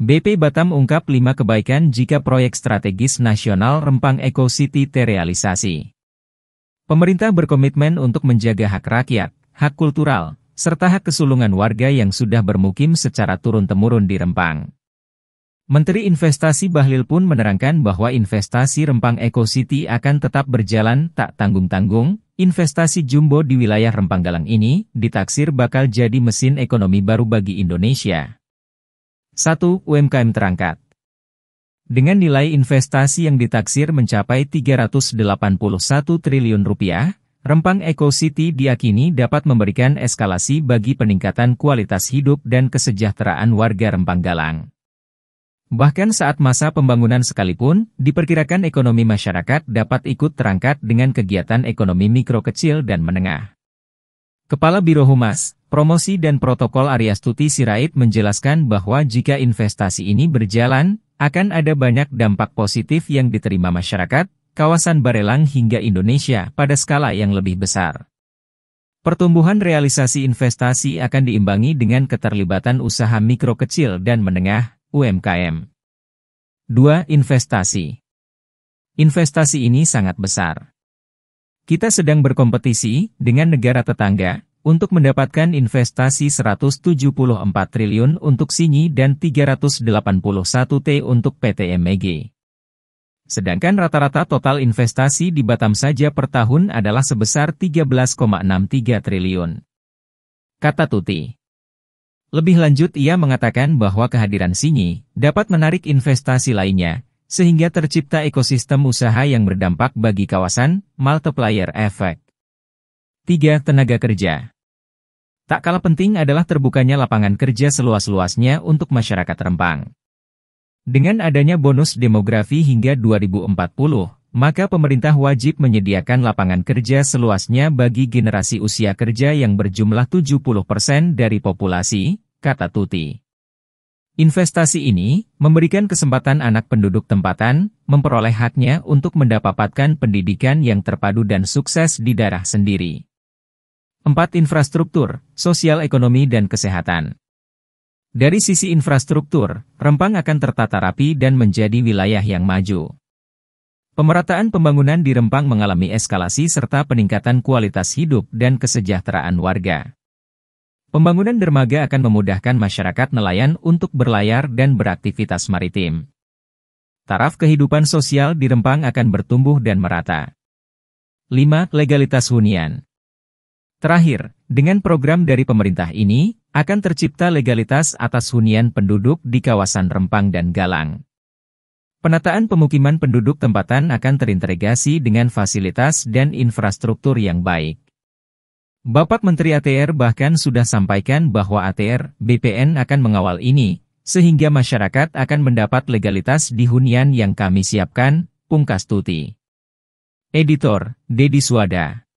BP Batam ungkap lima kebaikan jika proyek strategis nasional Rempang Eco City terrealisasi. Pemerintah berkomitmen untuk menjaga hak rakyat, hak kultural, serta hak kesulungan warga yang sudah bermukim secara turun-temurun di Rempang. Menteri Investasi Bahlil pun menerangkan bahwa investasi Rempang Eco City akan tetap berjalan tak tanggung-tanggung, investasi jumbo di wilayah Rempang Galang ini ditaksir bakal jadi mesin ekonomi baru bagi Indonesia. 1. UMKM terangkat Dengan nilai investasi yang ditaksir mencapai 381 triliun rupiah, Rempang Eco City diakini dapat memberikan eskalasi bagi peningkatan kualitas hidup dan kesejahteraan warga Rempang Galang. Bahkan saat masa pembangunan sekalipun, diperkirakan ekonomi masyarakat dapat ikut terangkat dengan kegiatan ekonomi mikro kecil dan menengah. Kepala Biro Humas, Promosi dan protokol Ariastuti Sirait menjelaskan bahwa jika investasi ini berjalan, akan ada banyak dampak positif yang diterima masyarakat, kawasan Barelang hingga Indonesia pada skala yang lebih besar. Pertumbuhan realisasi investasi akan diimbangi dengan keterlibatan usaha mikro kecil dan menengah, UMKM. 2. Investasi Investasi ini sangat besar. Kita sedang berkompetisi dengan negara tetangga, untuk mendapatkan investasi 174 triliun untuk Sinyi dan 381 T untuk PT MEG. Sedangkan rata-rata total investasi di Batam saja per tahun adalah sebesar 13,63 triliun. Kata Tuti. Lebih lanjut ia mengatakan bahwa kehadiran Sinyi dapat menarik investasi lainnya, sehingga tercipta ekosistem usaha yang berdampak bagi kawasan multiplier effect. 3. Tenaga kerja Tak kalah penting adalah terbukanya lapangan kerja seluas-luasnya untuk masyarakat Rempang. Dengan adanya bonus demografi hingga 2040, maka pemerintah wajib menyediakan lapangan kerja seluasnya bagi generasi usia kerja yang berjumlah 70% persen dari populasi, kata Tuti. Investasi ini memberikan kesempatan anak penduduk tempatan memperoleh haknya untuk mendapatkan pendidikan yang terpadu dan sukses di daerah sendiri. 4. Infrastruktur, sosial ekonomi dan kesehatan. Dari sisi infrastruktur, Rempang akan tertata rapi dan menjadi wilayah yang maju. Pemerataan pembangunan di Rempang mengalami eskalasi serta peningkatan kualitas hidup dan kesejahteraan warga. Pembangunan dermaga akan memudahkan masyarakat nelayan untuk berlayar dan beraktivitas maritim. Taraf kehidupan sosial di Rempang akan bertumbuh dan merata. 5. Legalitas hunian Terakhir, dengan program dari pemerintah ini, akan tercipta legalitas atas hunian penduduk di kawasan Rempang dan Galang. Penataan pemukiman penduduk tempatan akan terintegrasi dengan fasilitas dan infrastruktur yang baik. Bapak Menteri ATR bahkan sudah sampaikan bahwa ATR, BPN akan mengawal ini, sehingga masyarakat akan mendapat legalitas di hunian yang kami siapkan, pungkas Tuti. Editor, Dedi Suwada